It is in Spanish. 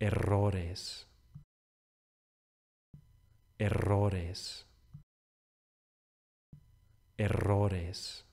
errores, errores, errores.